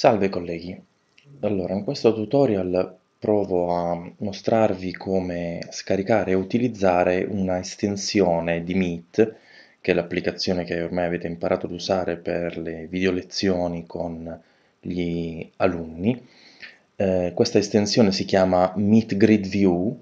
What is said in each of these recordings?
Salve colleghi, allora in questo tutorial provo a mostrarvi come scaricare e utilizzare una estensione di Meet che è l'applicazione che ormai avete imparato ad usare per le video lezioni con gli alunni eh, questa estensione si chiama Meet Grid View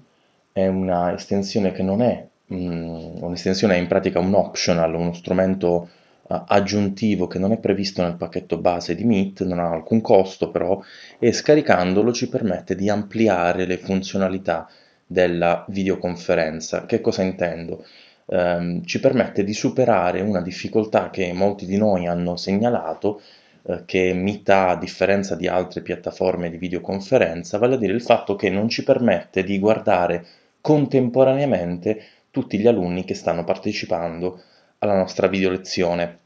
è una estensione che non è mm, un'estensione è in pratica un optional, uno strumento aggiuntivo che non è previsto nel pacchetto base di Meet, non ha alcun costo però, e scaricandolo ci permette di ampliare le funzionalità della videoconferenza. Che cosa intendo? Ehm, ci permette di superare una difficoltà che molti di noi hanno segnalato, eh, che Meet ha a differenza di altre piattaforme di videoconferenza, vale a dire il fatto che non ci permette di guardare contemporaneamente tutti gli alunni che stanno partecipando alla nostra video lezione.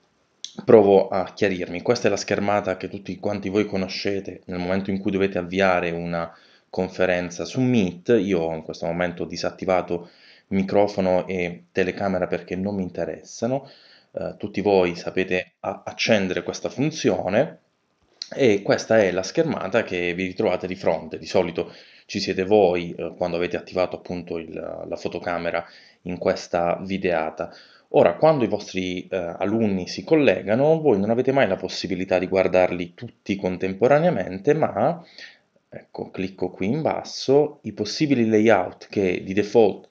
Provo a chiarirmi, questa è la schermata che tutti quanti voi conoscete nel momento in cui dovete avviare una conferenza su Meet, io in questo momento ho disattivato microfono e telecamera perché non mi interessano, eh, tutti voi sapete accendere questa funzione e questa è la schermata che vi ritrovate di fronte, di solito ci siete voi eh, quando avete attivato appunto il, la fotocamera in questa videata. Ora, quando i vostri eh, alunni si collegano, voi non avete mai la possibilità di guardarli tutti contemporaneamente, ma, ecco, clicco qui in basso, i possibili layout che di default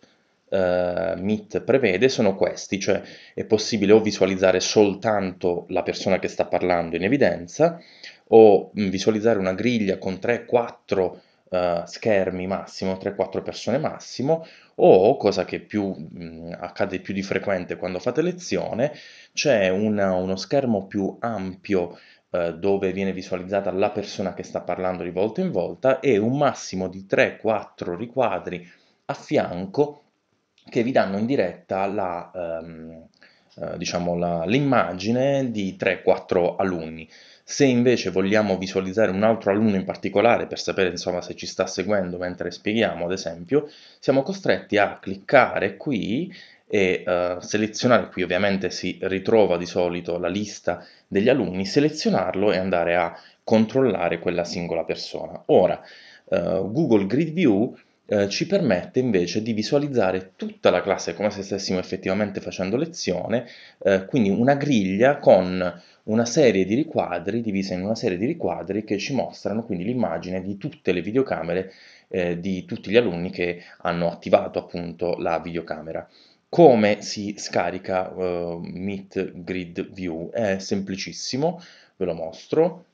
eh, Meet prevede sono questi, cioè è possibile o visualizzare soltanto la persona che sta parlando in evidenza, o mm, visualizzare una griglia con 3-4 eh, schermi massimo, 3-4 persone massimo, o cosa che più, mh, accade più di frequente quando fate lezione, c'è una, uno schermo più ampio eh, dove viene visualizzata la persona che sta parlando di volta in volta e un massimo di 3-4 riquadri a fianco che vi danno in diretta la, um, eh, diciamo la, l'immagine di 3-4 alunni. Se invece vogliamo visualizzare un altro alunno in particolare per sapere insomma, se ci sta seguendo mentre spieghiamo, ad esempio, siamo costretti a cliccare qui e eh, selezionare, qui ovviamente si ritrova di solito la lista degli alunni, selezionarlo e andare a controllare quella singola persona. Ora, eh, Google Grid View eh, ci permette invece di visualizzare tutta la classe come se stessimo effettivamente facendo lezione, eh, quindi una griglia con una serie di riquadri, divisa in una serie di riquadri che ci mostrano quindi l'immagine di tutte le videocamere eh, di tutti gli alunni che hanno attivato appunto la videocamera. Come si scarica eh, Meet Grid View? È semplicissimo, ve lo mostro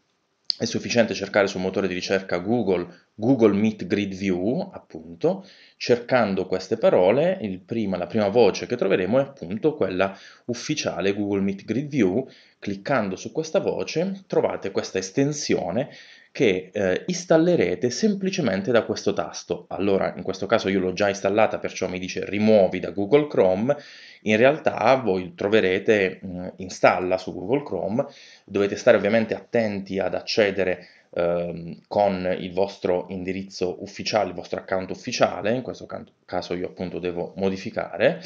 è sufficiente cercare sul motore di ricerca Google Google Meet Grid View, appunto, cercando queste parole, prima, la prima voce che troveremo è appunto quella ufficiale Google Meet Grid View, cliccando su questa voce trovate questa estensione che eh, installerete semplicemente da questo tasto. Allora, in questo caso io l'ho già installata, perciò mi dice rimuovi da Google Chrome. In realtà voi troverete mh, installa su Google Chrome. Dovete stare ovviamente attenti ad accedere eh, con il vostro indirizzo ufficiale, il vostro account ufficiale, in questo caso io appunto devo modificare,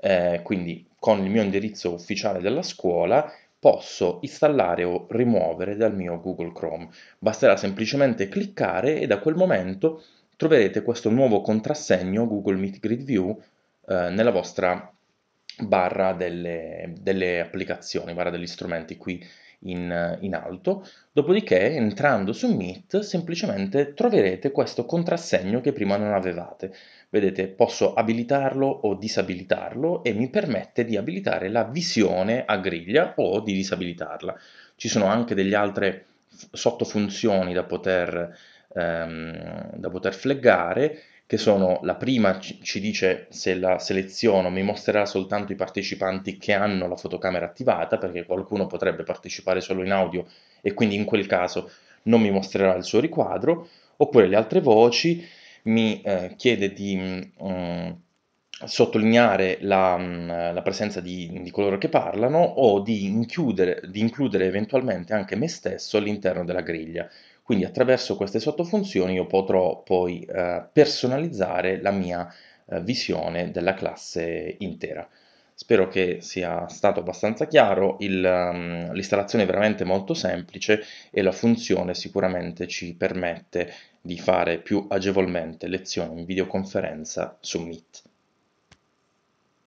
eh, quindi con il mio indirizzo ufficiale della scuola posso installare o rimuovere dal mio Google Chrome. Basterà semplicemente cliccare e da quel momento troverete questo nuovo contrassegno Google Meet Grid View eh, nella vostra barra delle, delle applicazioni, barra degli strumenti qui in, in alto, dopodiché entrando su Meet semplicemente troverete questo contrassegno che prima non avevate. Vedete, posso abilitarlo o disabilitarlo e mi permette di abilitare la visione a griglia o di disabilitarla. Ci sono anche delle altre sottofunzioni da poter, ehm, da poter fleggare che sono la prima ci dice se la seleziono mi mostrerà soltanto i partecipanti che hanno la fotocamera attivata perché qualcuno potrebbe partecipare solo in audio e quindi in quel caso non mi mostrerà il suo riquadro oppure le altre voci mi eh, chiede di um, sottolineare la, mm, la presenza di, di, coloro che parlano o di, di includere eventualmente anche me stesso all'interno della griglia quindi attraverso queste sottofunzioni io potrò poi eh, personalizzare la mia eh, visione della classe intera. Spero che sia stato abbastanza chiaro, ehm, l'installazione um, è veramente molto semplice e la funzione sicuramente ci permette di fare più agevolmente lezioni in videoconferenza su Meet.